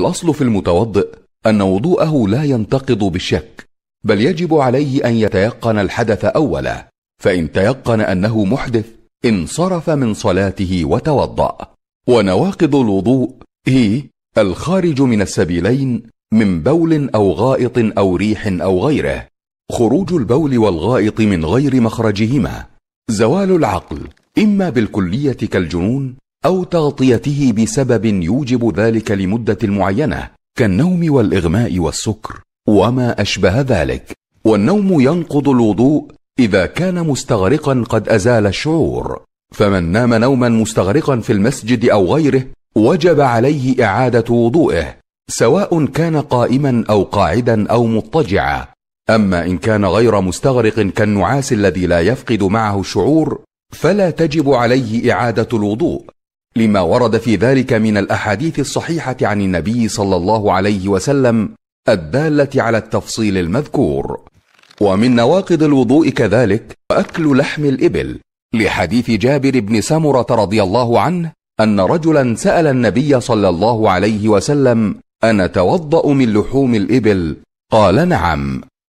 الاصل في المتوضئ ان وضوءه لا ينتقض بالشك بل يجب عليه ان يتيقن الحدث اولا فان تيقن انه محدث انصرف من صلاته وتوضا ونواقض الوضوء هي الخارج من السبيلين من بول او غائط او ريح او غيره خروج البول والغائط من غير مخرجهما زوال العقل اما بالكليه كالجنون او تغطيته بسبب يوجب ذلك لمده معينه كالنوم والاغماء والسكر وما اشبه ذلك والنوم ينقض الوضوء اذا كان مستغرقا قد ازال الشعور فمن نام نوما مستغرقا في المسجد او غيره وجب عليه اعاده وضوئه سواء كان قائما او قاعدا او مضطجعا اما ان كان غير مستغرق كالنعاس الذي لا يفقد معه الشعور فلا تجب عليه اعاده الوضوء لما ورد في ذلك من الاحاديث الصحيحه عن النبي صلى الله عليه وسلم الداله على التفصيل المذكور ومن نواقض الوضوء كذلك اكل لحم الابل لحديث جابر بن سمره رضي الله عنه ان رجلا سال النبي صلى الله عليه وسلم توضا من لحوم الابل قال نعم